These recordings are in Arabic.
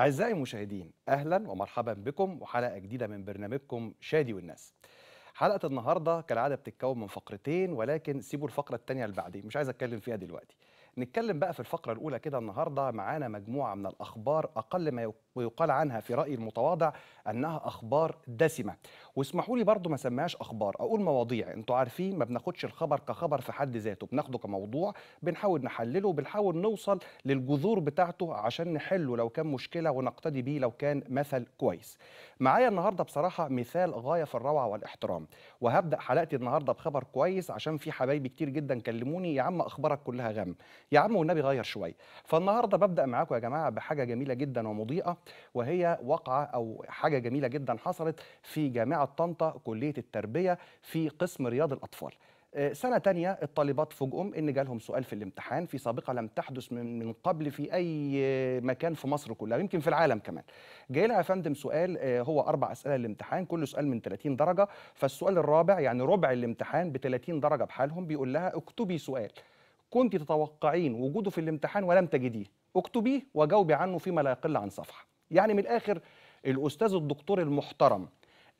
أعزائي المشاهدين أهلا ومرحبا بكم وحلقة جديدة من برنامجكم شادي والناس حلقة النهاردة كالعادة بتتكون من فقرتين ولكن سيبوا الفقرة الثانية لبعدين مش عايز أتكلم فيها دلوقتي نتكلم بقى في الفقرة الأولى كده النهاردة معانا مجموعة من الأخبار أقل ما ويقال عنها في رأيي المتواضع أنها أخبار دسمة واسمحوا لي برضو ما سماهاش أخبار أقول مواضيع أنتوا عارفين ما بناخدش الخبر كخبر في حد ذاته بناخده كموضوع بنحاول نحلله وبنحاول نوصل للجذور بتاعته عشان نحله لو كان مشكلة ونقتدي بيه لو كان مثل كويس معايا النهاردة بصراحة مثال غاية في الروعة والاحترام وهبدأ حلقتي النهاردة بخبر كويس عشان في حبايبي كتير جدا كلموني يا عم أخبارك كلها غم يا عم والنبي غير شوية فالنهاردة ببدأ معاكم يا جماعة بحاجة جميلة جدا ومضيئة وهي وقعة أو حاجة جميلة جدا حصلت في جامعة طنطا كلية التربية في قسم رياض الأطفال آه، سنة تانية الطالبات فوجئوا إن جالهم سؤال في الامتحان في سابقة لم تحدث من, من قبل في أي مكان في مصر كلها يمكن في العالم كمان جاي لها يا فندم سؤال آه، هو أربع أسئلة الامتحان كل سؤال من 30 درجة فالسؤال الرابع يعني ربع الامتحان ب 30 درجة بحالهم بيقول لها اكتبي سؤال كنت تتوقعين وجوده في الامتحان ولم تجديه اكتبيه وجاوبي عنه فيما لا يقل عن صفحه يعني من الاخر الاستاذ الدكتور المحترم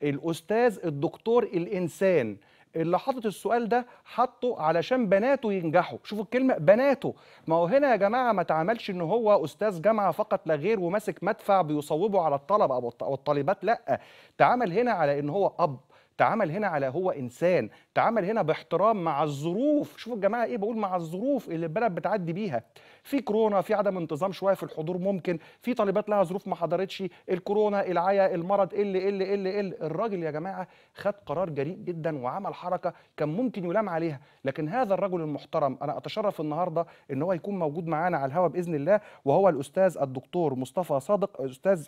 الاستاذ الدكتور الانسان اللي حاطط السؤال ده حطه علشان بناته ينجحوا شوفوا الكلمه بناته ما هو هنا يا جماعه ما تعملش ان هو استاذ جامعه فقط لا غير وماسك مدفع بيصوبه على الطلبه او الطالبات لا تعامل هنا على ان هو اب تعامل هنا على هو انسان تعامل هنا باحترام مع الظروف شوفوا الجماعه ايه بقول مع الظروف اللي البلد بتعدي بيها في كورونا في عدم انتظام شويه في الحضور ممكن في طالبات لها ظروف ما حضرتش الكورونا العيا المرض ال ال ال ال الراجل يا جماعه خد قرار جريء جدا وعمل حركه كان ممكن يلام عليها لكن هذا الرجل المحترم انا اتشرف النهارده ان هو يكون موجود معانا على الهوا باذن الله وهو الاستاذ الدكتور مصطفى صادق استاذ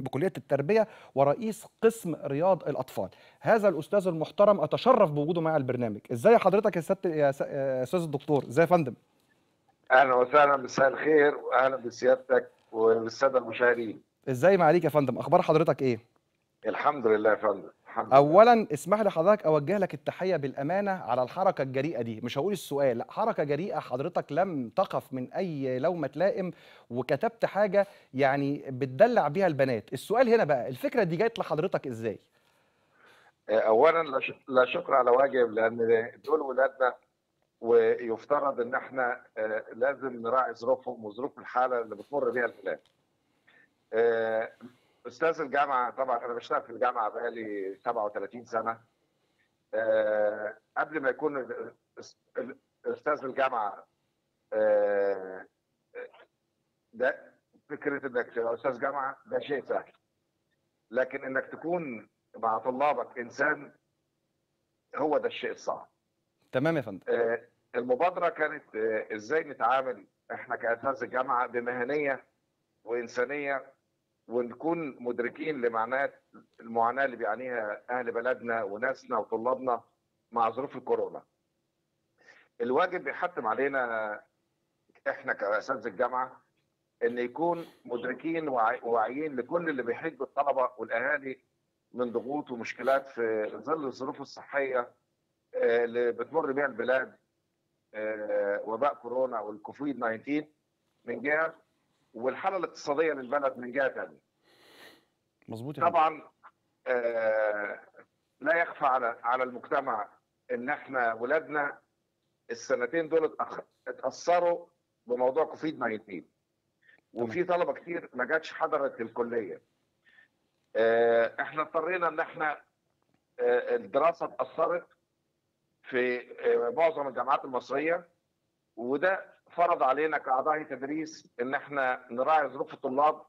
بكلية التربية ورئيس قسم رياض الأطفال هذا الأستاذ المحترم أتشرف بوجوده مع البرنامج إزاي حضرتك يا سيادة يا أستاذ الدكتور إزاي يا فندم أهلا وسهلا مساء الخير وأهلا بسيادتك وبالسادة المشاهدين إزاي ما عليك يا فندم أخبار حضرتك إيه الحمد لله يا فندم اولا اسمح لي حضرتك اوجه لك التحيه بالامانه على الحركه الجريئه دي مش هقول السؤال لا حركه جريئه حضرتك لم تقف من اي لومه لائم وكتبت حاجه يعني بتدلع بيها البنات السؤال هنا بقى الفكره دي جت لحضرتك ازاي آه، اولا لا شكر على واجب لان دول ولادنا ويفترض ان احنا آه، لازم نراعي ظروفهم وظروف الحاله اللي بتمر بها البلاد آه، استاذ الجامعه طبعا انا بشتغل في الجامعه بقالي 37 سنه أه قبل ما يكون استاذ الجامعه أه ده فكره انك تبقى استاذ جامعه ده شيء سهل لكن انك تكون مع طلابك انسان هو ده الشيء الصعب تمام يا فندم أه المبادره كانت آه، ازاي نتعامل احنا كاساتذه جامعه بمهنيه وانسانيه ونكون مدركين لمعناه المعاناه اللي بيعانيها اهل بلدنا وناسنا وطلابنا مع ظروف الكورونا. الواجب بيحتم علينا احنا كاساتذه الجامعه ان يكون مدركين وواعيين لكل اللي بيحيط بالطلبه والاهالي من ضغوط ومشكلات في ظل الظروف الصحيه آه، اللي بتمر بها البلاد آه، وباء كورونا والكوفيد 19 من جهه والحاله الاقتصاديه للبلد من جهه ثانيه. مظبوط طبعا آه لا يخفى على على المجتمع ان احنا ولادنا السنتين دول اتاثروا بموضوع كوفيد 19 وفي طلبه كتير ما جاتش حضرت الكليه. آه احنا اضطرينا ان احنا آه الدراسه اتاثرت في آه، معظم الجامعات المصريه وده فرض علينا كاعضاء تدريس ان احنا نراعي ظروف الطلاب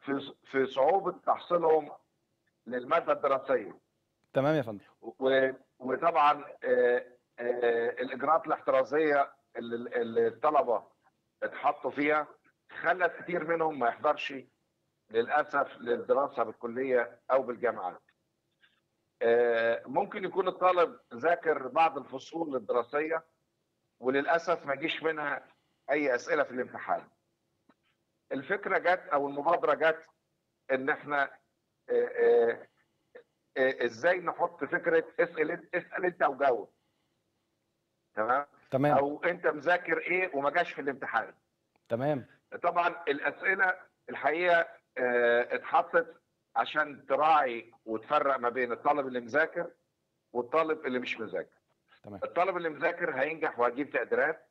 في في صعوبه تحصيلهم للماده الدراسيه. تمام يا فندم. وطبعا آآ آه، آآ آه، الاجراءات الاحترازيه اللي الطلبه اتحطوا فيها خلت كتير منهم ما يحضرش للاسف للدراسه بالكليه او بالجامعات. آه، ممكن يكون الطالب ذاكر بعض الفصول الدراسيه وللاسف ما جيش منها اي اسئله في الامتحان. الفكره جت او المبادره جت ان احنا آه، آه، آه، ازاي نحط فكره اسال اسال انت وجاوب. تمام؟ تمام او انت مذاكر ايه وما جاش في الامتحان. تمام طبعا الاسئله الحقيقه اتحطت عشان تراعي وتفرق ما بين الطالب اللي مذاكر والطالب اللي مش مذاكر. تمام الطالب اللي مذاكر هينجح وهجيب تقديرات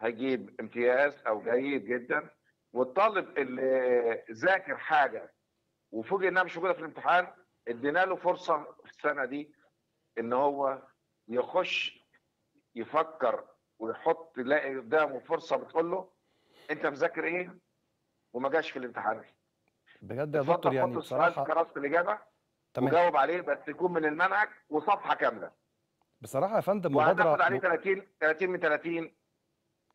هيجيب امتياز او جيد جدا والطالب اللي ذاكر حاجه وفوجئ انها مش موجوده في الامتحان ادينا له فرصه في السنه دي ان هو يخش يفكر ويحط يلاقي قدامه فرصه بتقول له انت مذاكر ايه وما جاش في الامتحان بجد يا دكتور يعني بصراحه كراسه الاجابه تمام وجاوب عليه بس يكون من المنهج وصفحه كامله بصراحه يا فندم مبادره وهتاخد عليه 30 30 من 30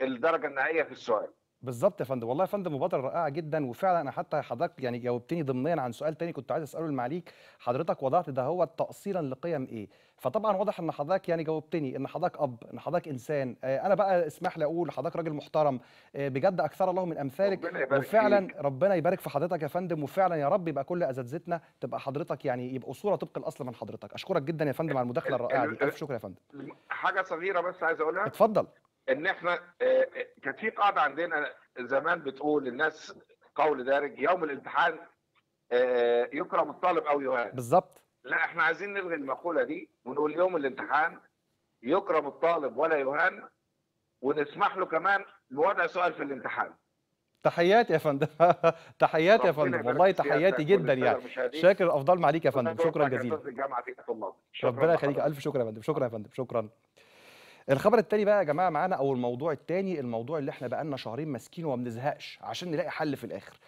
الدرجه النهائيه في السؤال بالظبط يا فندم والله يا فندم مبادره رائعه جدا وفعلا انا حتى حضرتك يعني جاوبتني ضمنيا عن سؤال تاني كنت عايز اساله المعليك حضرتك وضعت ده هو تاصيلا لقيم ايه فطبعا واضح ان حضرتك يعني جاوبتني ان حضرتك اب ان حضرتك انسان آه، انا بقى اسمح لي اقول حضرتك راجل محترم آه، بجد اكثر الله من امثالك ربنا وفعلا فيك. ربنا يبارك في حضرتك يا فندم وفعلا يا رب يبقى كل اساتذتنا تبقى حضرتك يعني يبقوا صوره طبق الاصل من حضرتك اشكرك جدا يا فندم على المداخله الرائعه دي الف شكر يا فندم حاجه صغيره بس عايز اقولها اتفضل ان احنا آه، كان في قاعده عندنا زمان بتقول الناس قول دارج يوم الامتحان آه، يكرم الطالب او يهان بالظبط لا احنا عايزين نلغي المقوله دي ونقول يوم الامتحان يكرم الطالب ولا يهان ونسمح له كمان بوضع سؤال في الامتحان تحياتي يا فندم تحياتي يا فندم والله تحياتي جدا يعني شاكر افضل معاليك يا فندم شكرا جزيلا ربنا يخليك الف شكر يا فندم شكرا يا فندم شكرا الخبر التاني بقى يا جماعه معانا او الموضوع التاني الموضوع اللي احنا بقالنا شهرين ماسكينه وما بنزهقش عشان نلاقي حل في الاخر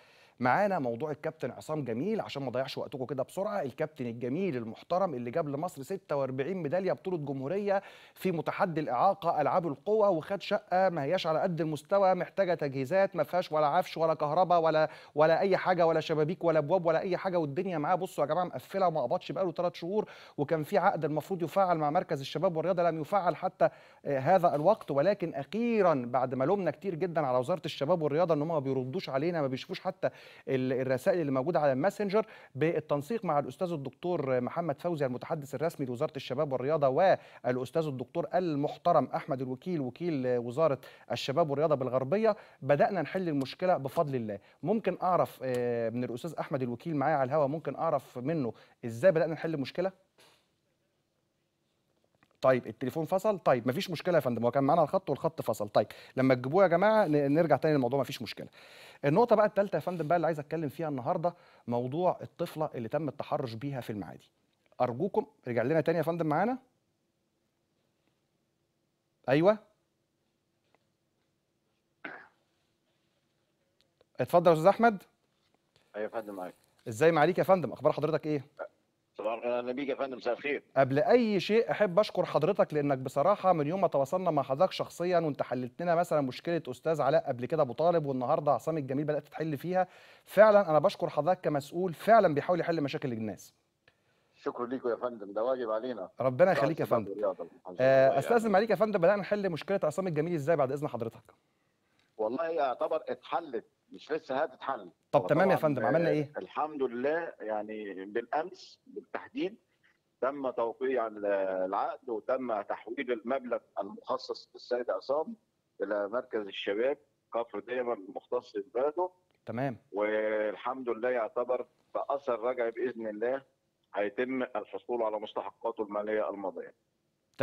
معانا موضوع الكابتن عصام جميل عشان ما ضيعش وقتكم كده بسرعه الكابتن الجميل المحترم اللي جاب لمصر 46 ميداليه بطوله جمهوريه في متحدي الاعاقه العاب القوه وخد شقه ما هياش على قد المستوى محتاجه تجهيزات ما فيهاش ولا عفش ولا كهرباء ولا ولا اي حاجه ولا شبابيك ولا ابواب ولا اي حاجه والدنيا معاه بصوا يا جماعه مقفله وما قبضش بقاله ثلاث شهور وكان في عقد المفروض يفعل مع مركز الشباب والرياضه لم يفعل حتى آه، هذا الوقت ولكن اخيرا بعد ما لومنا كتير جدا على وزاره الشباب والرياضه ان هم ما بيردوش علينا ما بيشوفوش حتى الرسائل اللي موجوده على الماسنجر بالتنسيق مع الاستاذ الدكتور محمد فوزي المتحدث الرسمي لوزاره الشباب والرياضه والاستاذ الدكتور المحترم احمد الوكيل وكيل وزاره الشباب والرياضه بالغربيه بدانا نحل المشكله بفضل الله ممكن اعرف آه، من الاستاذ احمد الوكيل معايا على الهوا ممكن اعرف منه ازاي بدانا نحل المشكله طيب التليفون فصل طيب مفيش مشكله يا فندم هو كان معانا الخط والخط فصل طيب لما تجيبوه يا جماعه نرجع تاني للموضوع مفيش مشكله النقطه بقى الثالثه يا فندم بقى اللي عايز اتكلم فيها النهارده موضوع الطفله اللي تم التحرش بيها في المعادي ارجوكم رجع لنا تاني يا فندم معانا ايوه اتفضل يا استاذ احمد ايوه يا فندم معاك ازاي معاليك يا فندم اخبار حضرتك ايه صباح يا فندم مساء الخير قبل اي شيء احب اشكر حضرتك لانك بصراحه من يوم ما تواصلنا مع حضرتك شخصيا وانت حللت لنا مثلا مشكله استاذ علاء قبل كده ابو طالب والنهارده عصام الجميل بدات تحل فيها فعلا انا بشكر حضرتك كمسؤول فعلا بيحاول يحل مشاكل الناس شكرا ليكوا يا فندم ده واجب علينا ربنا يخليك يا فندم آه، استاذن يعني عليك يا فندم بدانا نحل مشكله عصام الجميل ازاي بعد اذن حضرتك والله يعتبر اتحلت مش لسه هتتحل طب تمام يا فندم عملنا ايه؟ الحمد لله يعني بالامس بالتحديد تم توقيع العقد وتم تحويل المبلغ المخصص للسيد عصام الى مركز الشباب كفر دايما المختص ببلده تمام والحمد لله يعتبر باثر رجعي باذن الله هيتم الحصول على مستحقاته الماليه الماضيه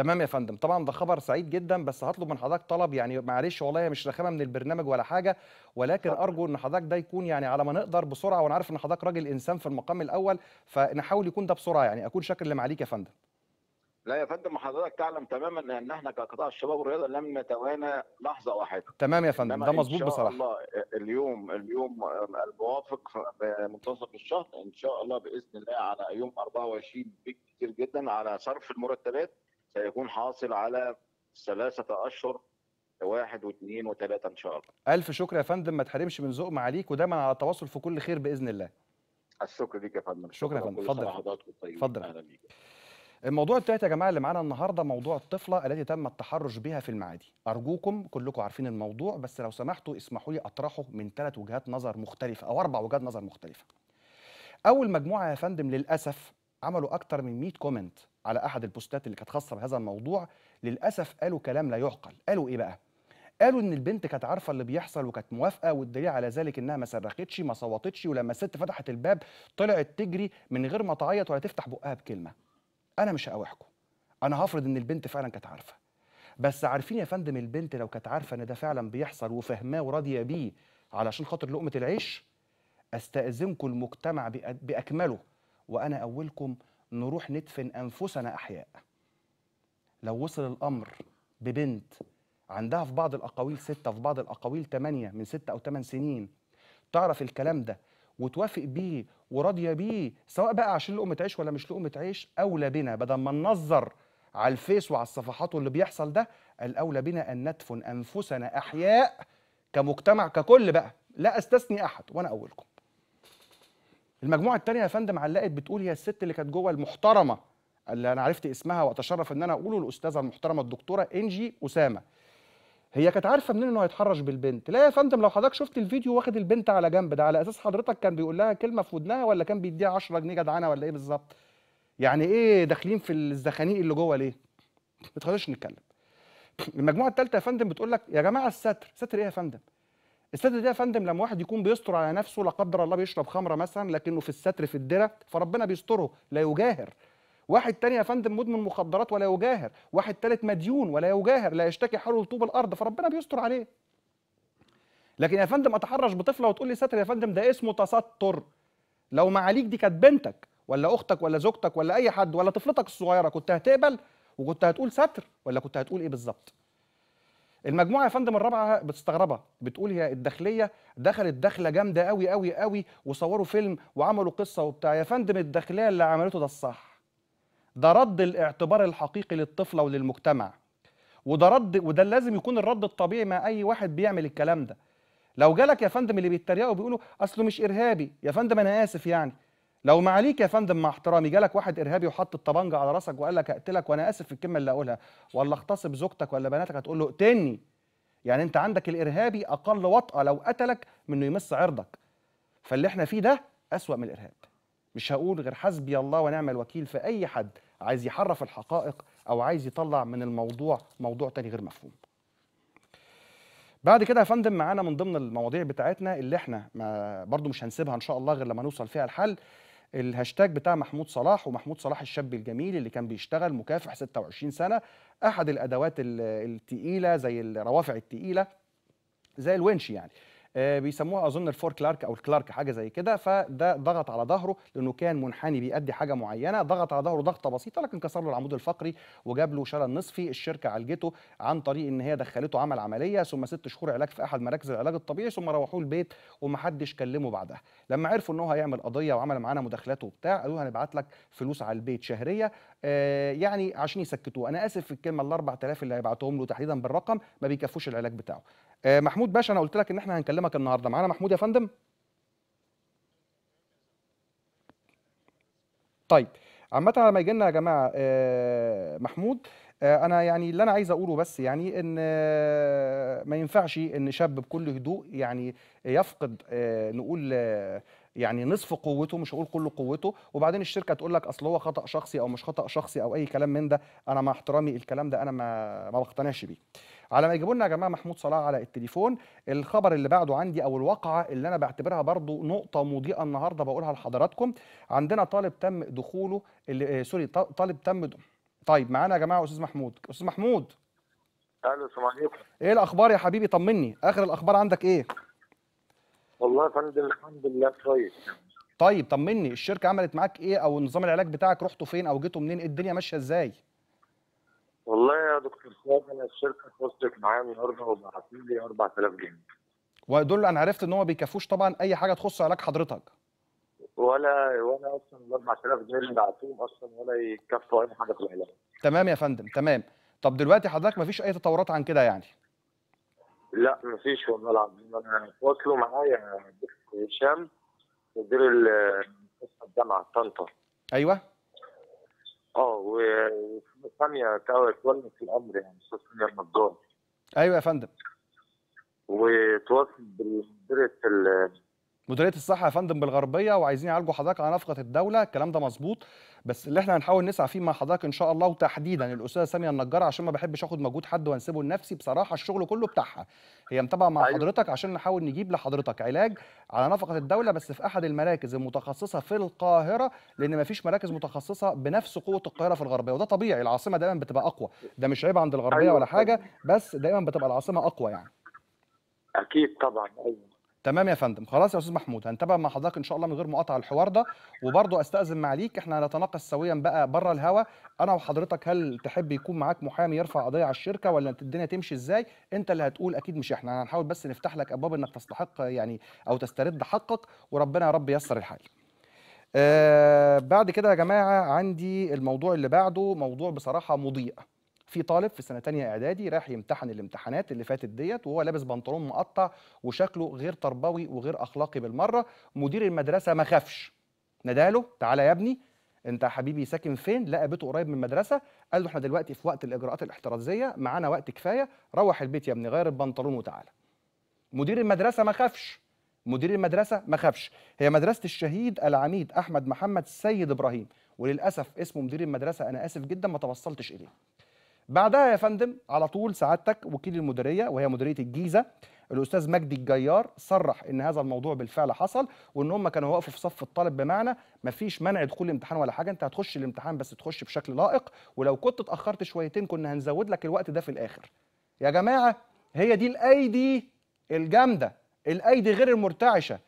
تمام يا فندم طبعا ده خبر سعيد جدا بس هطلب من حضرتك طلب يعني معلش والله هي مش رخامه من البرنامج ولا حاجه ولكن ارجو ان حضرتك ده يكون يعني على ما نقدر بسرعه وانا عارف ان حضرتك راجل انسان في المقام الاول فنحاول يكون ده بسرعه يعني اكون شاكر لما عليك يا فندم لا يا فندم حضرتك تعلم تماما ان احنا كقطاع الشباب والرياضه لم نتوانى لحظه واحده تمام يا فندم ده مظبوط بصراحه ان شاء الله اليوم اليوم الموافق منتصف الشهر ان شاء الله باذن الله على يوم 24 بكثير جدا على صرف المرتبات سيكون حاصل على ثلاثة أشهر واحد واثنين وثلاثة إن شاء الله ألف شكر يا فندم ما تحرمش من ذوق معاليك ودايما على تواصل في كل خير بإذن الله الشكر ليك يا فندم شكرا يا فندم اتفضل اتفضل الموضوع التالت يا جماعه اللي معانا النهارده موضوع الطفله التي تم التحرش بها في المعادي ارجوكم كلكم عارفين الموضوع بس لو سمحتوا اسمحوا لي اطرحه من ثلاث وجهات نظر مختلفه او اربع وجهات نظر مختلفه اول مجموعه يا فندم للاسف عملوا اكتر من 100 كومنت على احد البوستات اللي كانت خاصه بهذا الموضوع للاسف قالوا كلام لا يعقل قالوا ايه بقى قالوا ان البنت كانت عارفه اللي بيحصل وكانت موافقه والدليل على ذلك انها ما صرختش ما صوتتش ولما الست فتحت الباب طلعت تجري من غير ما تعيط ولا تفتح بقها بكلمه انا مش هقاوحكم انا هفرض ان البنت فعلا كانت عارفه بس عارفين يا فندم البنت لو كانت عارفه ان ده فعلا بيحصل وفهماه وراضيه بيه علشان خاطر لقمه العيش استاذنكم المجتمع باكمله وانا اولكم نروح ندفن انفسنا احياء لو وصل الامر ببنت عندها في بعض الاقاويل ستة في بعض الاقاويل ثمانية من ستة او ثمان سنين تعرف الكلام ده وتوافق بيه وراضيه بيه سواء بقى عشان لقمه عيش ولا مش لقمه عيش اولى بنا بدل ما ننظر على الفيس وعلى الصفحات واللي بيحصل ده الاولى بنا ان ندفن انفسنا احياء كمجتمع ككل بقى لا استثني احد وانا اولكم المجموعه الثانيه يا فندم علقت بتقول هي الست اللي كانت جوه المحترمه اللي انا عرفت اسمها واتشرف ان انا اقوله الاستاذه المحترمه الدكتوره انجي اسامه هي كانت عارفه منين انه هيتحرش بالبنت لا يا فندم لو حضرتك شفت الفيديو واخد البنت على جنب ده على اساس حضرتك كان بيقول لها كلمه في ودنها ولا كان بيديها 10 جنيه جدعانه ولا ايه بالظبط يعني ايه داخلين في الزخانيق اللي جوه ليه ما تخلوش نتكلم المجموعه الثالثه يا فندم بتقول لك يا جماعه الستر ستر ايه يا فندم الستر ده يا فندم لما واحد يكون بيستر على نفسه لا قدر الله بيشرب خمره مثلا لكنه في الستر في الدره فربنا بيستره لا يجاهر واحد تاني يا فندم مدمن مخدرات ولا يجاهر واحد تالت مديون ولا يجاهر لا يشتكي حاله لطوب الارض فربنا بيستر عليه لكن يا فندم اتحرش بطفله وتقول لي ستر يا فندم ده اسمه تستر لو معاليك دي كانت بنتك ولا اختك ولا زوجتك ولا اي حد ولا طفلتك الصغيره كنت هتقبل وكنت هتقول ستر ولا كنت هتقول ايه بالظبط المجموعه يا فندم الرابعه بتستغربها بتقول هي الداخليه دخلت دخله جامده قوي قوي قوي وصوروا فيلم وعملوا قصه وبتاع يا فندم الداخليه اللي عملته ده الصح ده رد الاعتبار الحقيقي للطفله وللمجتمع وده رد وده لازم يكون الرد الطبيعي مع اي واحد بيعمل الكلام ده لو جالك يا فندم اللي بيتريقوا بيقولوا اصله مش ارهابي يا فندم انا اسف يعني لو معاليك يا فندم مع احترامي جالك واحد ارهابي وحط الطبنجه على راسك وقال لك هقتلك وانا اسف في الكلمه اللي هقولها ولا اغتصب زوجتك ولا بناتك هتقول له اقتلني يعني انت عندك الارهابي اقل وطأه لو قتلك من انه يمس عرضك فاللي احنا فيه ده اسوأ من الارهاب مش هقول غير حسبي الله ونعم الوكيل في اي حد عايز يحرف الحقائق او عايز يطلع من الموضوع موضوع تاني غير مفهوم بعد كده يا فندم معانا من ضمن المواضيع بتاعتنا اللي احنا برضه برضو مش هنسيبها ان شاء الله غير لما نوصل فيها الحل الهاشتاج بتاع محمود صلاح ومحمود صلاح الشاب الجميل اللي كان بيشتغل مكافح 26 سنه احد الادوات التقيله زي الروافع التقيله زي الونش يعني آه، بيسموها اظن الفور كلارك او الكلارك حاجه زي كده فده ضغط على ظهره لانه كان منحني بيأدي حاجه معينه ضغط على ظهره ضغطه بسيطه لكن كسر له العمود الفقري وجاب له شلل نصفي الشركه عالجته عن طريق ان هي دخلته عمل عمليه ثم ست شهور علاج في احد مراكز العلاج الطبيعي ثم روحوه البيت ومحدش كلمه بعدها لما عرفوا ان هو هيعمل قضيه وعمل معانا مداخلات وبتاع قالوا هنبعت لك فلوس على البيت شهريه آه يعني عشان يسكتوه انا اسف في الكلمه ال 4000 اللي هيبعتهم له تحديدا بالرقم ما بيكفوش العلاج بتاعه آه، محمود باشا انا قلت لك ان احنا هنكلمك النهارده معانا محمود يا فندم طيب عامة لما يجي لنا يا جماعة آه، محمود آه، أنا يعني اللي أنا عايز أقوله بس يعني إن ما ينفعش إن شاب بكل هدوء يعني يفقد نقول يعني نصف قوته مش هقول كل قوته وبعدين الشركه تقول لك اصل هو خطا شخصي او مش خطا شخصي او اي كلام من ده انا مع احترامي الكلام ده انا ما ما بقتنعش بيه على ما يجيبوا لنا يا جماعه محمود صلاح على التليفون الخبر اللي بعده عندي او الواقعه اللي انا بعتبرها برضو نقطه مضيئه النهارده بقولها لحضراتكم عندنا طالب تم دخوله اللي آه، سوري طالب تم د... طيب معانا يا جماعه استاذ محمود استاذ محمود اهلا السلام عليكم ايه الاخبار يا حبيبي طمني اخر الاخبار عندك ايه والله يا فندم الحمد لله كويس طيب طمني الشركه عملت معاك ايه او نظام العلاج بتاعك رحتوا فين او جيتوا منين إيه الدنيا ماشيه ازاي والله يا دكتور سعد انا الشركه اتصلت معايا النهارده وبعتوا لي 4000 جنيه ودول انا عرفت ان هم بيكفوش طبعا اي حاجه تخص علاج حضرتك ولا ولا اصلا ال 4000 جنيه اللي بعتوهم اصلا ولا يكفوا اي حاجه في العلاج تمام يا فندم تمام طب دلوقتي حضرتك ما فيش اي تطورات عن كده يعني لا ما فيش والله العظيم انا تواصلوا معايا الدكتور هشام مدير الجامعه طنطا ايوه اه وساميه في الامر يعني استاذ النجار ايوه يا فندم وتواصل بمديريه ال مديريه الصحه يا فندم بالغربيه وعايزين يعالجوا حضرتك على نفقه الدوله الكلام ده مظبوط بس اللي احنا هنحاول نسعى فيه مع حضرتك ان شاء الله وتحديدا الاستاذه ساميه النجار عشان ما بحبش اخد مجهود حد وانسبه لنفسي بصراحه الشغل كله بتاعها هي متابعه مع أيوة. حضرتك عشان نحاول نجيب لحضرتك علاج على نفقه الدوله بس في احد المراكز المتخصصه في القاهره لان ما فيش مراكز متخصصه بنفس قوه القاهره في الغربيه وده طبيعي العاصمه دايما بتبقى اقوى ده مش عيب عند الغربيه أيوة. ولا حاجه بس دايما بتبقى العاصمه اقوى يعني اكيد طبعا ايوه تمام يا فندم خلاص يا استاذ محمود هنتابع مع حضرتك ان شاء الله من غير مقاطعه الحوار ده وبرضه استاذن معاليك احنا هنتناقش سويا بقى بره الهوا انا وحضرتك هل تحب يكون معاك محامي يرفع قضيه على الشركه ولا الدنيا تمشي ازاي انت اللي هتقول اكيد مش احنا هنحاول بس نفتح لك ابواب انك تستحق يعني او تسترد حقك وربنا يا رب ييسر الحال آه بعد كده يا جماعه عندي الموضوع اللي بعده موضوع بصراحه مضيء في طالب في سنه تانية اعدادي رايح يمتحن الامتحانات اللي فاتت ديت وهو لابس بنطلون مقطع وشكله غير تربوي وغير اخلاقي بالمره مدير المدرسه ما خافش ناداله تعالى يا ابني انت حبيبي ساكن فين لقى بيته قريب من المدرسه قال له احنا دلوقتي في وقت الاجراءات الاحترازيه معانا وقت كفايه روح البيت يا ابني غير البنطلون وتعالى مدير المدرسه ما خافش مدير المدرسه ما خافش هي مدرسه الشهيد العميد احمد محمد السيد ابراهيم وللاسف اسمه مدير المدرسه انا اسف جدا ما توصلتش اليه بعدها يا فندم على طول سعادتك وكيل المديريه وهي مديريه الجيزه الاستاذ مجدي الجيار صرح ان هذا الموضوع بالفعل حصل وان هم كانوا وقفوا في صف الطالب بمعنى ما فيش منع دخول الامتحان ولا حاجه انت هتخش الامتحان بس تخش بشكل لائق ولو كنت اتاخرت شويتين كنا هنزود لك الوقت ده في الاخر يا جماعه هي دي الايدي الجامده الايدي غير المرتعشه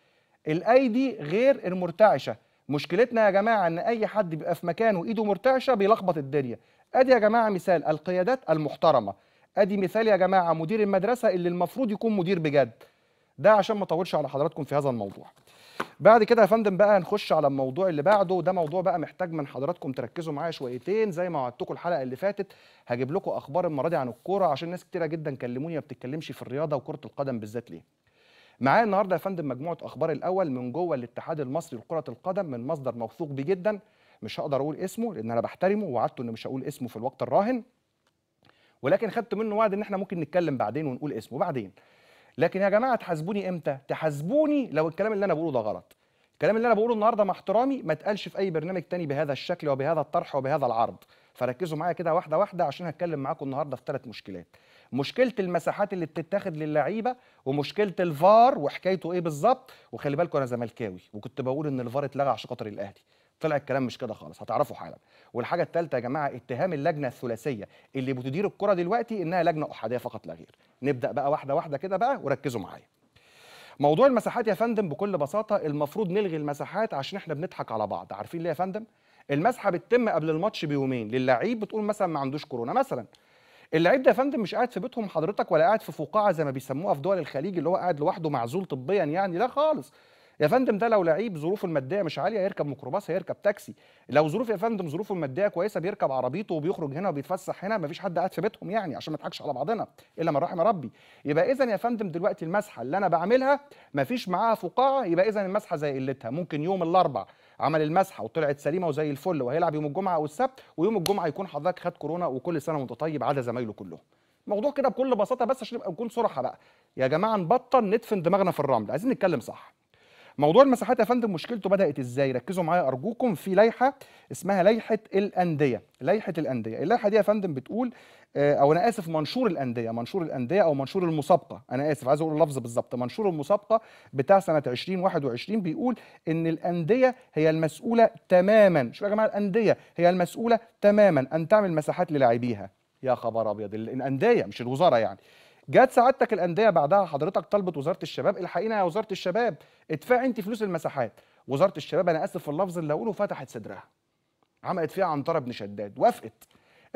الايدي غير المرتعشه مشكلتنا يا جماعه ان اي حد بيبقى في مكانه وايده مرتعشه بيلخبط الدنيا ادي يا جماعه مثال القيادات المحترمه ادي مثال يا جماعه مدير المدرسه اللي المفروض يكون مدير بجد ده عشان ما اطولش على حضراتكم في هذا الموضوع بعد كده يا فندم بقى هنخش على الموضوع اللي بعده ده موضوع بقى محتاج من حضراتكم تركزوا معايا شويتين زي ما وعدتكم الحلقه اللي فاتت هجيب لكم اخبار المره دي عن الكوره عشان ناس كتيره جدا كلموني ما بتتكلمش في الرياضه وكره القدم بالذات ليه معايا النهارده يا فندم مجموعه اخبار الاول من جوه الاتحاد المصري لكره القدم من مصدر موثوق بيه جدا مش هقدر اقول اسمه لان انا بحترمه ووعدته ان مش هقول اسمه في الوقت الراهن ولكن خدت منه وعد ان احنا ممكن نتكلم بعدين ونقول اسمه بعدين لكن يا جماعه تحاسبوني امتى تحاسبوني لو الكلام اللي انا بقوله ده غلط الكلام اللي انا بقوله النهارده مع احترامي ما اتقالش في اي برنامج تاني بهذا الشكل وبهذا الطرح وبهذا العرض فركزوا معايا كده واحده واحده عشان هتكلم معاكم النهارده في ثلاث مشكلات مشكله المساحات اللي بتتاخد للعيبه ومشكله الفار وحكايته ايه بالظبط وخلي بالكم انا زملكاوي وكنت بقول ان الفار اتلغى عشان خاطر الاهلي طلع الكلام مش كده خالص هتعرفوا حالا والحاجه الثالثه يا جماعه اتهام اللجنه الثلاثيه اللي بتدير الكره دلوقتي انها لجنه احاديه فقط لا غير نبدا بقى واحده واحده كده بقى وركزوا معايا موضوع المساحات يا فندم بكل بساطه المفروض نلغي المساحات عشان احنا بنضحك على بعض عارفين ليه يا فندم المسحه بتتم قبل الماتش بيومين للعيب بتقول مثلا ما عندوش كورونا مثلا اللعيب ده يا فندم مش قاعد في بيتهم حضرتك ولا قاعد في فقاعه زي ما بيسموها في دول الخليج اللي هو قاعد لوحده معزول طبيا يعني لا خالص يا فندم ده لو لعيب ظروفه الماديه مش عاليه هيركب ميكروباص هيركب تاكسي لو ظروف يا فندم ظروفه الماديه كويسه بيركب عربيته وبيخرج هنا وبيتفسح هنا مفيش حد قاعد في بيتهم يعني عشان ما نضحكش على بعضنا الا من رحم ربي يبقى اذا يا فندم دلوقتي المسحه اللي انا بعملها مفيش معاها فقاعه يبقى اذا المسحه زي قلتها ممكن يوم الاربع عمل المسحه وطلعت سليمه وزي الفل وهيلعب يوم الجمعه او السبت ويوم الجمعه يكون حضرتك خد كورونا وكل سنه وانت طيب عدا زمايله كلهم موضوع كده بكل بساطه بس عشان نبقى نكون صراحه بقى يا جماعه نبطل ندفن دماغنا في الرمل عايزين نتكلم صح موضوع المساحات يا فندم مشكلته بدات ازاي ركزوا معايا ارجوكم في لائحه اسمها لائحه الانديه لائحه الانديه اللائحه دي يا فندم بتقول آه، او انا اسف منشور الانديه منشور الانديه او منشور المسابقه انا اسف عايز اقول اللفظ بالظبط منشور المسابقه بتاع سنه 2021 بيقول ان الانديه هي المسؤوله تماما شوفوا يا جماعه الانديه هي المسؤوله تماما ان تعمل مساحات للاعبيها يا خبر ابيض الانديه مش الوزاره يعني جت سعادتك الانديه بعدها حضرتك طلبت وزاره الشباب الحقينا يا وزاره الشباب ادفع انت فلوس المساحات وزاره الشباب انا اسف في اللفظ اللي اقوله فتحت صدرها عملت فيها عنتره بن شداد وافقت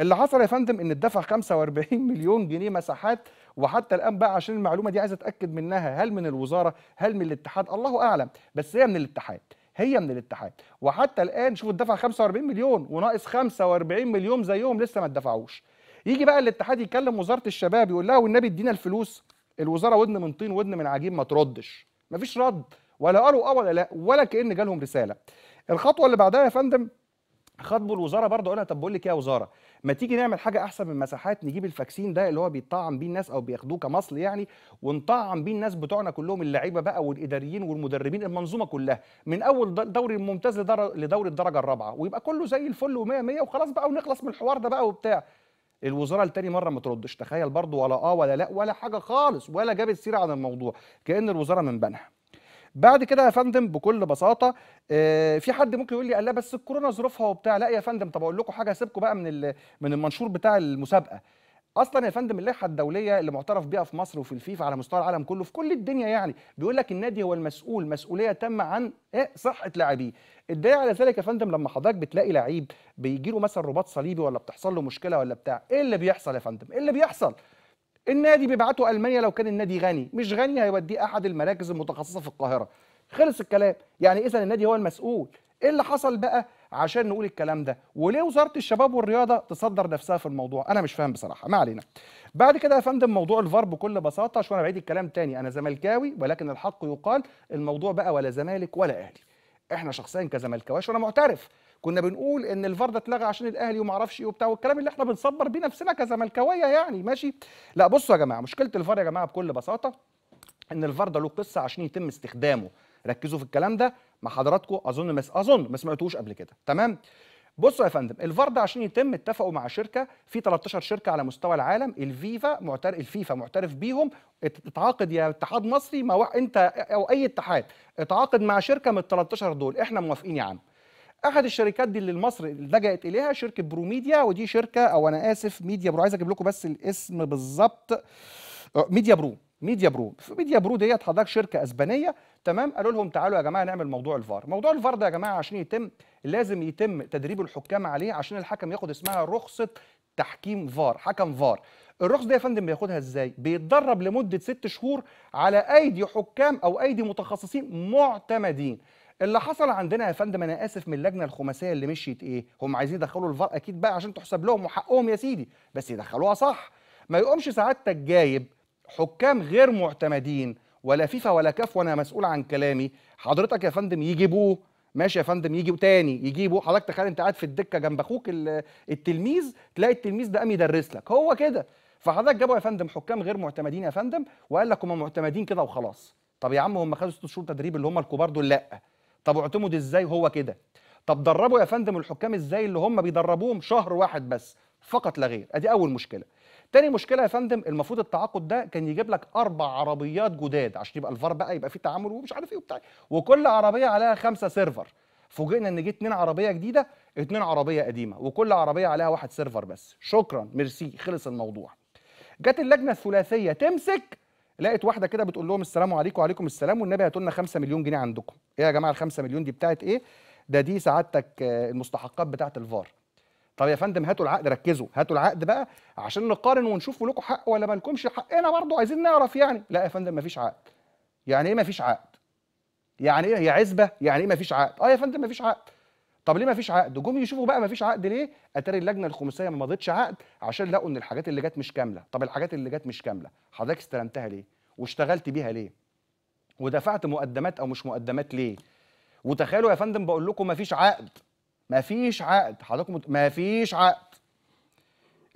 اللي حصل يا فندم ان اتدفع 45 مليون جنيه مساحات وحتى الان بقى عشان المعلومه دي عايز اتاكد منها هل من الوزاره هل من الاتحاد الله اعلم بس هي من الاتحاد هي من الاتحاد وحتى الان شوف اتدفع 45 مليون وناقص 45 مليون زيهم لسه ما اتدفعوش يجي بقى الاتحاد يكلم وزاره الشباب يقول لها والنبي ادينا الفلوس الوزاره ودن من طين ودن من عجيب ما تردش مفيش رد ولا قالوا اه ولا لا ولا كان جالهم رساله الخطوه اللي بعدها يا فندم خطبوا الوزاره برضه قالها طب بقول لك إيه يا وزاره ما تيجي نعمل حاجه احسن من مساحات نجيب الفاكسين ده اللي هو بيطعم بيه الناس او بياخدوه كمصل يعني ونطعم بيه الناس بتوعنا كلهم اللعيبه بقى والاداريين والمدربين المنظومه كلها من اول دوري الممتاز لدوري الدرجه الرابعه ويبقى كله زي الفل و100 100 وخلاص بقى ونخلص من الحوار ده بقى وبتاع الوزاره لتاني مره ما تردش تخيل برضو ولا اه ولا لا ولا حاجه خالص ولا جابت سيره عن الموضوع كان الوزاره من بنها بعد كده يا فندم بكل بساطه آه، في حد ممكن يقول لي لا بس الكورونا ظروفها وبتاع لا يا فندم طب اقول لكم حاجه سيبكم بقى من من المنشور بتاع المسابقه اصلا يا فندم اللائحه الدوليه اللي معترف بها في مصر وفي الفيفا على مستوى العالم كله في كل الدنيا يعني بيقول لك النادي هو المسؤول مسؤوليه تامه عن إيه صحه لاعبيه الدليل على ذلك يا فندم لما حضرتك بتلاقي لعيب بيجي له مثلا رباط صليبي ولا بتحصل له مشكله ولا بتاع ايه اللي بيحصل يا فندم ايه اللي بيحصل النادي بيبعته المانيا لو كان النادي غني مش غني هيوديه احد المراكز المتخصصه في القاهره خلص الكلام يعني اذا النادي هو المسؤول ايه اللي حصل بقى عشان نقول الكلام ده وليه وزاره الشباب والرياضه تصدر نفسها في الموضوع انا مش فاهم بصراحه ما علينا بعد كده يا فندم موضوع الفار بكل بساطه شويه انا بعيد الكلام تاني انا زملكاوي ولكن الحق يقال الموضوع بقى ولا زمالك ولا اهلي احنا شخصيا كزملكاويه وانا معترف كنا بنقول ان الفار ده اتلغى عشان الاهلي وما اعرفش ايه وبتاع والكلام اللي احنا بنصبر بيه نفسنا كزملكاويه يعني ماشي لا بصوا يا جماعه مشكله الفار يا جماعه بكل بساطه ان الفار ده له قصه عشان يتم استخدامه ركزوا في الكلام ده مع حضراتكم اظن مس... اظن ما سمعتوش قبل كده تمام بصوا يا فندم الفار ده عشان يتم اتفقوا مع شركه في 13 شركه على مستوى العالم الفيفا معترف الفيفا معترف بيهم اتعاقد يا اتحاد مصري ما انت او اي اتحاد اتعاقد مع شركه من ال 13 دول احنا موافقين يا عم احد الشركات دي اللي المصري لجأت اليها شركه بروميديا ودي شركه او انا اسف ميديا برو عايز اجيب لكم بس الاسم بالظبط ميديا برو ميديا برو ميديا برو ديت حضرتك شركه اسبانيه تمام قالوا لهم تعالوا يا جماعه نعمل موضوع الفار موضوع الفار ده يا جماعه عشان يتم لازم يتم تدريب الحكام عليه عشان الحكم ياخد اسمها رخصه تحكيم فار حكم فار الرخصه دي يا فندم بياخدها ازاي بيتدرب لمده ست شهور على ايدي حكام او ايدي متخصصين معتمدين اللي حصل عندنا يا فندم انا اسف من اللجنه الخماسيه اللي مشيت ايه هم عايزين يدخلوا الفار اكيد بقى عشان تحسب لهم وحقهم يا سيدي بس يدخلوها صح ما يقومش سعادتك جايب حكام غير معتمدين ولا فيفا ولا كاف وانا مسؤول عن كلامي حضرتك يا فندم يجيبوه ماشي يا فندم يجي تاني يجيبوه حضرتك تخيل انت قاعد في الدكه جنب اخوك التلميذ تلاقي التلميذ ده قام يدرس لك هو كده فحضرتك جابوا يا فندم حكام غير معتمدين يا فندم وقال لك هم معتمدين كده وخلاص طب يا عم هم خدوا ست شهور تدريب اللي هم الكبار دول لا طب اعتمد ازاي هو كده طب دربوا يا فندم الحكام ازاي اللي هم بيدربوهم شهر واحد بس فقط لا غير ادي اول مشكله تاني مشكله يا فندم المفروض التعاقد ده كان يجيب لك اربع عربيات جداد عشان يبقى الفار بقى يبقى في تعامل ومش عارف ايه وبتاع وكل عربيه عليها خمسه سيرفر فوجئنا ان جه اتنين عربيه جديده اتنين عربيه قديمه وكل عربيه عليها واحد سيرفر بس شكرا ميرسي خلص الموضوع جت اللجنه الثلاثيه تمسك لقت واحده كده بتقول لهم السلام عليكم وعليكم السلام والنبي هاتوا لنا 5 مليون جنيه عندكم ايه يا جماعه ال 5 مليون دي بتاعت ايه ده دي سعادتك آه، المستحقات بتاعت الفار طب يا فندم هاتوا العقد ركزوا هاتوا العقد بقى عشان نقارن ونشوف لكم حق ولا مالكمش حق حقنا برضه عايزين نعرف يعني لا يا فندم ما فيش عقد يعني ايه ما فيش عقد يعني ايه هي عزبه يعني ايه ما فيش عقد اه يا فندم ما فيش عقد طب ليه ما فيش عقد جم يشوفوا بقى ما فيش عقد ليه اتاري اللجنه الخمسيه ما مضتش عقد عشان لقوا ان الحاجات اللي جت مش كامله طب الحاجات اللي جت مش كامله حضرتك استلمتها ليه واشتغلت بيها ليه ودفعت مقدمات او مش مقدمات ليه وتخيلوا يا فندم بقول لكم ما فيش عقد مفيش عقد حضراتكم مفيش عقد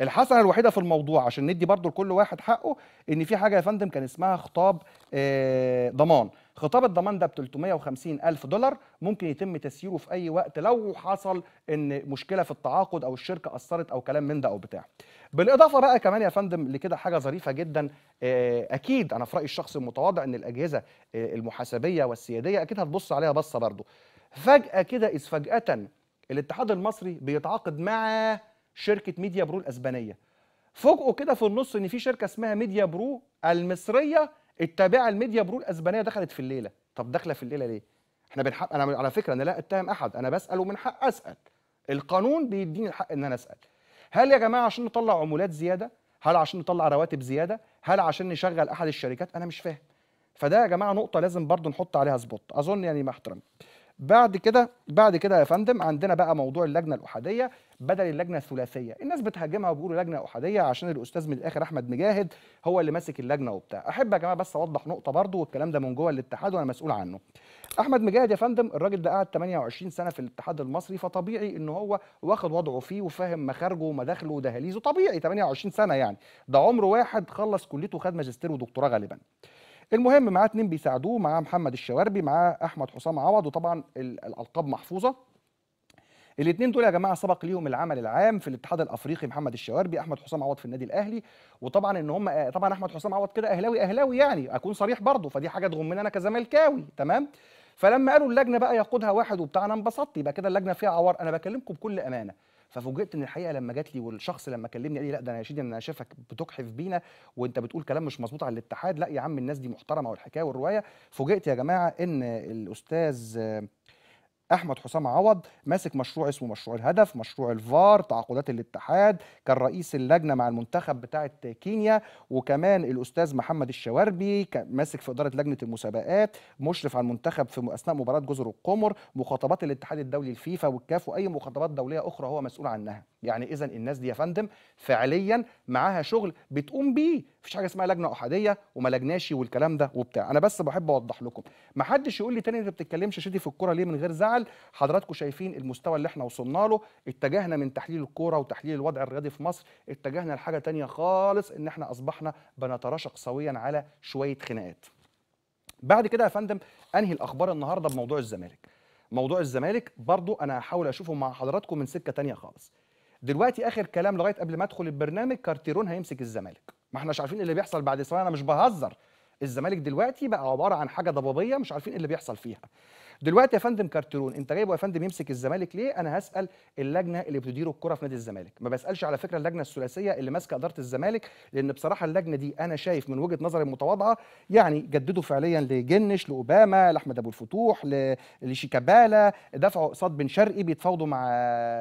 الحسنه الوحيده في الموضوع عشان ندي برضو لكل واحد حقه ان في حاجه يا فندم كان اسمها خطاب آه، ضمان خطاب الضمان ده ب 350 ألف دولار ممكن يتم تسييره في أي وقت لو حصل إن مشكلة في التعاقد أو الشركة أثرت أو كلام من ده أو بتاع. بالإضافة بقى كمان يا فندم لكده حاجة ظريفة جدا آه، أكيد أنا في رأيي الشخصي المتواضع إن الأجهزة آه، المحاسبية والسيادية أكيد هتبص عليها بصة برضه. فجأة كده إذ فجأة الاتحاد المصري بيتعاقد مع شركه ميديا برو الاسبانيه فوجئوا كده في النص ان في شركه اسمها ميديا برو المصريه التابعه لميديا برو الاسبانيه دخلت في الليله طب داخله في الليله ليه احنا بنحق انا على فكره انا لا اتهم احد انا بسال ومن حق اسال القانون بيديني الحق ان انا اسال هل يا جماعه عشان نطلع عمولات زياده هل عشان نطلع رواتب زياده هل عشان نشغل احد الشركات انا مش فاهم فده يا جماعه نقطه لازم برضو نحط عليها سبوت اظن يعني مع احترامي بعد كده بعد كده يا فندم عندنا بقى موضوع اللجنه الاحاديه بدل اللجنه الثلاثيه الناس بتهاجمها وبيقولوا لجنه احاديه عشان الاستاذ من الاخر احمد مجاهد هو اللي ماسك اللجنه وبتاع احب يا جماعه بس اوضح نقطه برضو والكلام ده من جوه الاتحاد وانا مسؤول عنه احمد مجاهد يا فندم الراجل ده قعد 28 سنه في الاتحاد المصري فطبيعي ان هو واخد وضعه فيه وفاهم مخارجه ومداخله ودهاليزه طبيعي 28 سنه يعني ده عمر واحد خلص كليته وخد ماجستير ودكتوراه غالبا المهم معاه اتنين بيساعدوه معاه محمد الشواربي معاه احمد حسام عوض وطبعا الالقاب محفوظه الاثنين دول يا جماعه سبق ليهم العمل العام في الاتحاد الافريقي محمد الشواربي احمد حسام عوض في النادي الاهلي وطبعا ان هم آه، طبعا احمد حسام عوض كده اهلاوي اهلاوي يعني اكون صريح برضه فدي حاجه تغمني انا كزملكاوي تمام فلما قالوا اللجنه بقى يقودها واحد وبتاع انا انبسطت يبقى كده اللجنه فيها عوار انا بكلمكم بكل امانه ففوجئت ان الحقيقه لما جات لي والشخص لما كلمني قال لي لا ده انا يا شيدي انا شايفك بتجحف بينا وانت بتقول كلام مش مظبوط على الاتحاد لا يا عم الناس دي محترمه والحكايه والروايه فوجئت يا جماعه ان الاستاذ احمد حسام عوض ماسك مشروع اسمه مشروع الهدف مشروع الفار تعاقدات الاتحاد كان رئيس اللجنه مع المنتخب بتاعه كينيا وكمان الاستاذ محمد الشواربي كان ماسك في اداره لجنه المسابقات مشرف على المنتخب في اثناء مباراه جزر القمر مخاطبات الاتحاد الدولي الفيفا والكاف واي مخاطبات دوليه اخرى هو مسؤول عنها يعني اذا الناس دي يا فندم فعليا معاها شغل بتقوم بيه مفيش حاجه اسمها لجنه احاديه وما لجناش والكلام ده وبتاع انا بس بحب اوضح لكم محدش يقول لي تاني انت بتتكلمش شدي في الكوره ليه من غير زعل بالفعل حضراتكم شايفين المستوى اللي احنا وصلنا له اتجهنا من تحليل الكوره وتحليل الوضع الرياضي في مصر اتجهنا لحاجه تانية خالص ان احنا اصبحنا بنتراشق سويا على شويه خناقات بعد كده يا فندم انهي الاخبار النهارده بموضوع الزمالك موضوع الزمالك برضو انا هحاول اشوفه مع حضراتكم من سكه تانية خالص دلوقتي اخر كلام لغايه قبل ما ادخل البرنامج كارتيرون هيمسك الزمالك ما احناش عارفين اللي بيحصل بعد ثواني انا مش بهزر الزمالك دلوقتي بقى عباره عن حاجه ضبابيه مش عارفين ايه اللي بيحصل فيها دلوقتي يا فندم كارترون انت جايبه يا فندم يمسك الزمالك ليه انا هسال اللجنه اللي بتدير الكره في نادي الزمالك ما بسالش على فكره اللجنه الثلاثيه اللي ماسكه اداره الزمالك لان بصراحه اللجنه دي انا شايف من وجهه نظري المتواضعه يعني جددوا فعليا لجنش لاوباما لاحمد ابو الفتوح لشيكابالا دفعوا قصاد بن شرقي بيتفاوضوا مع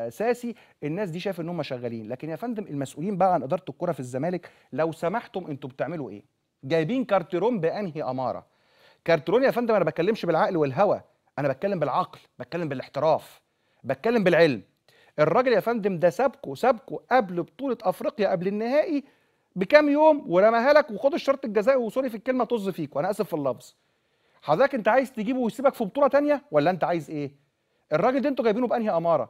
ساسي الناس دي شايف ان هم شغالين لكن يا فندم المسؤولين بقى عن اداره الكره في الزمالك لو سمحتم انتوا بتعملوا ايه جايبين كارتيرون بانهي اماره كارتيرون يا فندم انا ما بتكلمش بالعقل والهوى انا بتكلم بالعقل بتكلم بالاحتراف بتكلم بالعلم الراجل يا فندم ده سابكو سابكو قبل بطوله افريقيا قبل النهائي بكام يوم ورماها لك وخد الشرط الجزائي وسوري في الكلمه طز فيك وانا اسف في اللفظ حضرتك انت عايز تجيبه ويسيبك في بطوله تانية ولا انت عايز ايه الراجل ده انتوا جايبينه بانهي اماره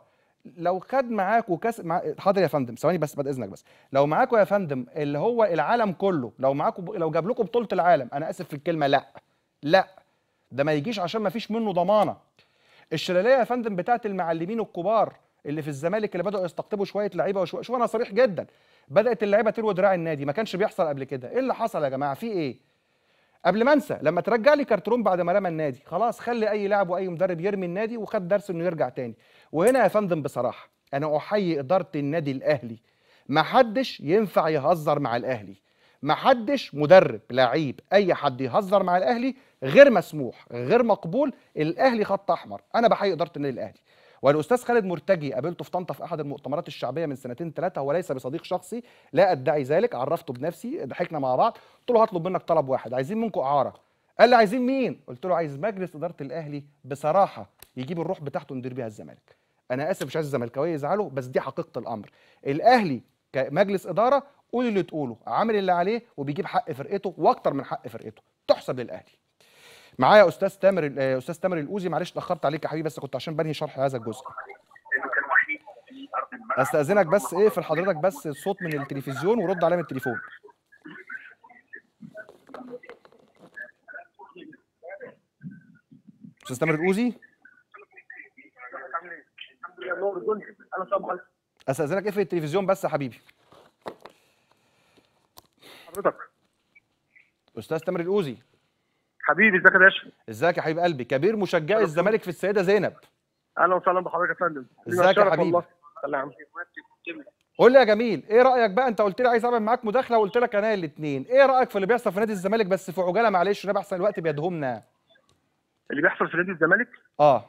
لو خد معاكوا كاس مع... حاضر يا فندم ثواني بس بعد اذنك بس لو معاكوا يا فندم اللي هو العالم كله لو معاكوا ب... لو جاب لكم بطوله العالم انا اسف في الكلمه لا لا ده ما يجيش عشان ما فيش منه ضمانه الشلاليه يا فندم بتاعت المعلمين الكبار اللي في الزمالك اللي بداوا يستقطبوا شويه لعيبه وشو... شو انا صريح جدا بدات اللعيبه تروي دراع النادي ما كانش بيحصل قبل كده ايه اللي حصل يا جماعه في ايه قبل ما انسى لما ترجع لي كارترون بعد ما رمى النادي خلاص خلي اي لاعب واي مدرب يرمي النادي وخد درس انه يرجع تاني وهنا يا فندم بصراحه انا احيي اداره النادي الاهلي ما حدش ينفع يهزر مع الاهلي ما حدش مدرب لعيب اي حد يهزر مع الاهلي غير مسموح غير مقبول الاهلي خط احمر انا بحيي اداره النادي الاهلي والاستاذ خالد مرتجي قابلته في طنطا في احد المؤتمرات الشعبيه من سنتين ثلاثه هو ليس بصديق شخصي لا ادعي ذلك عرفته بنفسي ضحكنا مع بعض قلت له هطلب منك طلب واحد عايزين منكم اعاره قال لي عايزين مين قلت له عايز مجلس اداره الاهلي بصراحه يجيب الروح بتاعته ندير بيها الزمالك انا اسف مش عايز الزملكاويه يزعلوا بس دي حقيقه الامر الاهلي كمجلس اداره قول اللي تقوله عامل اللي عليه وبيجيب حق فرقته واكتر من حق فرقته تحسب للاهلي معايا استاذ تامر آه، استاذ تامر الاوزي معلش اتاخرت عليك يا حبيبي بس كنت عشان بنهي شرح هذا الجزء استاذنك بس ايه في حضرتك بس الصوت من التلفزيون ورد عليه من التليفون استاذ تامر الاوزي استاذنك اقفل التلفزيون بس يا حبيبي حضرتك استاذ تامر الاوزي حبيبي ازيك يا باشا ازيك يا حبيب قلبي كبير مشجعي الزمالك في السيده زينب اهلا وسهلا بحضرتك يا فندم ازيك يا حبيبي قول لي يا جميل ايه رايك بقى انت قلت لي عايز اعمل معاك مداخله وقلت لك انا الاثنين ايه رايك في اللي بيحصل في نادي الزمالك بس في عجاله معلش انا احسن الوقت بيدهمنا اللي بيحصل في نادي الزمالك اه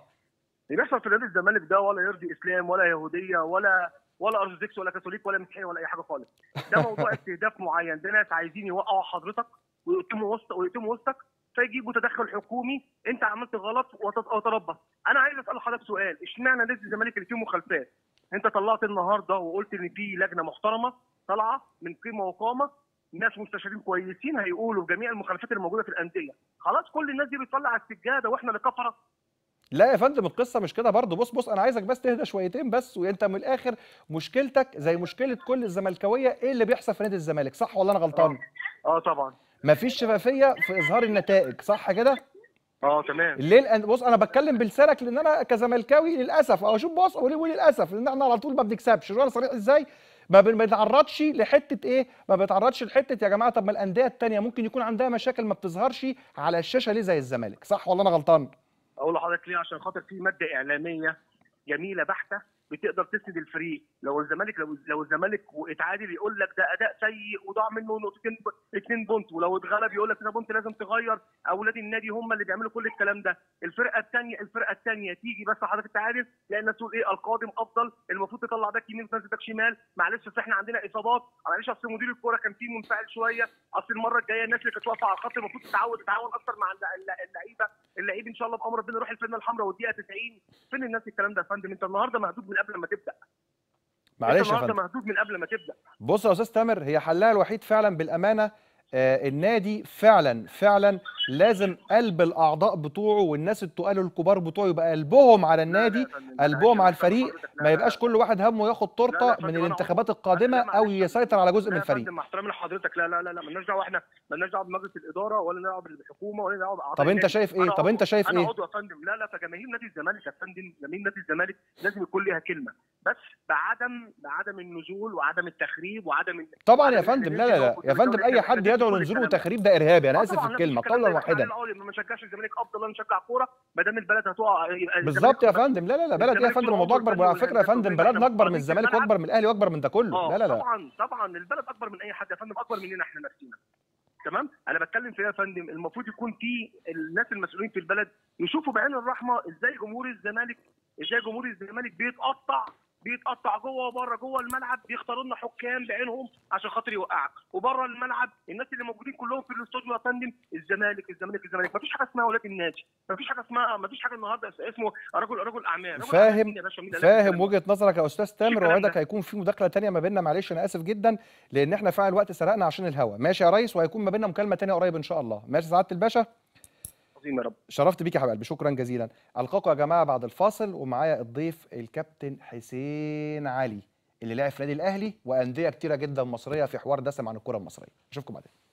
اللي بيحصل في نادي الزمالك ده ولا يرضي اسلام ولا يهوديه ولا ولا ارثوذكس ولا كاثوليك ولا مسيحي ولا اي حاجه خالص ده موضوع استهداف معين ده ناس عايزين يوقعوا حضرتك ويقتموا وسط ويقتموا وسطك فيجيبوا تدخل حكومي انت عملت غلط وتتربص انا عايز اسال حضرتك سؤال اشمعنى نادي الزمالك اللي فيه مخالفات انت طلعت النهارده وقلت ان في لجنه محترمه طالعه من قيمه وقامه ناس مستشارين كويسين هيقولوا جميع المخالفات اللي موجوده في الانديه خلاص كل الناس دي بتطلع على السجاده واحنا اللي كفره لا يا فندم القصه مش كده برضه بص بص انا عايزك بس تهدى شويتين بس وانت من الاخر مشكلتك زي مشكله كل الزملكاويه ايه اللي بيحصل في نادي الزمالك صح ولا انا غلطان آه, آه، طبعا مفيش شفافيه في اظهار النتائج صح كده اه تمام ليه الان... بص انا بتكلم بلسانك لان انا كزملكاوي للاسف او اشوف بص اقول للاسف لان احنا على طول ما بنكسبش انا صريح ازاي ما بنتعرضش لحته ايه ما بنتعرضش لحته يا جماعه طب ما الانديه الثانيه ممكن يكون عندها مشاكل ما بتظهرش على الشاشه ليه زي الزمالك صح ولا انا غلطان اقول لحضرتك ليه عشان خاطر في ماده اعلاميه جميله بحته بتقدر تسند الفريق لو الزمالك لو, لو الزمالك اتعادل يقول لك ده اداء سيء وضاع منه نقطتين اثنين بونت ولو اتغلب يقول لك ده بونت لازم تغير اولاد النادي هم اللي بيعملوا كل الكلام ده الفرقه الثانيه الفرقه الثانيه تيجي بس حضرتك تعادل لان تقول ايه القادم افضل المفروض تطلع باك يمين وتنزل باك شمال معلش اصل احنا عندنا اصابات معلش اصل مدير الكوره كان فيه منفعل شويه اصل المره الجايه الناس اللي كانت واقفه على الخط المفروض تتعود تتعاون اكتر مع اللعيبه اللعيب ان شاء الله بامر ربنا يروح الفرقه الحمراء والدقيقه 90 فين الناس الكلام ده يا فندم انت النهارده مهدود من قبل ما تبدا معلش يا فندم مهدود من قبل ما تبدا بص يا استاذ تامر هي حلها الوحيد فعلا بالامانه النادي فعلا فعلا لازم قلب الاعضاء بتوعه والناس التقال الكبار بتوعه يبقى قلبهم على النادي قلبهم على الفريق ما يبقاش كل واحد همه ياخد تورته من الانتخابات القادمه او يسيطر على جزء من الفريق مع احترامي لحضرتك لا لا لا, لا مالناش دعوه احنا مالناش دعوه بمجلس الاداره ولا دعوه بالحكومه ولا دعوه طب انت شايف ايه طب انت شايف ايه انا عضو يا فندم لا لا فجماهير نادي الزمالك يا فندم جماهير نادي الزمالك لازم يكون ليها كلمه بس بعدم بعدم النزول وعدم التخريب وعدم طبعا يا فندم لا لا لا يا فندم اي حد تدعو للنزول وتخريب ده ارهابي انا أه اسف في الكلمه قولا واحدا انا ما نشجعش الزمالك افضل انا نشجع كوره ما دام البلد هتقع آه، بالظبط يا فندم لا لا لا بلد إيه يا فندم الموضوع اكبر على فكره يا فندم بلدنا اكبر من الزمالك واكبر أه، من الاهلي واكبر من ده كله لا لا لا طبعا طبعا البلد اكبر من اي حد يا فندم اكبر مننا احنا نفسينا تمام انا بتكلم في ايه يا فندم المفروض يكون في الناس المسؤولين في البلد يشوفوا بعين الرحمه ازاي جمهور الزمالك ازاي جمهور الزمالك بيتقطع بيتقطع جوه وبره جوه الملعب بيختاروا لنا حكام بعينهم عشان خاطر يوقعك وبره الملعب الناس اللي موجودين كلهم في الاستوديو يا فندم الزمالك الزمالك الزمالك مفيش حاجه اسمها ولاد النادي مفيش حاجه اسمها مفيش حاجه النهارده اسمه رجل رجل اعمال فاهم فاهم وجهه نظرك يا استاذ تامر وعدك هيكون في مداخله ثانيه ما بيننا معلش انا اسف جدا لان احنا فعلا الوقت سرقنا عشان الهوا ماشي يا ريس وهيكون ما بيننا مكالمه ثانيه قريب ان شاء الله ماشي سعاده الباشا عظيم يا رب شرفت بيك يا حبيب شكرا جزيلا القاكم يا جماعه بعد الفاصل ومعايا الضيف الكابتن حسين علي اللي لعب في النادي الاهلي وانديه كتيره جدا مصريه في حوار دسم عن الكره المصريه اشوفكم بعدين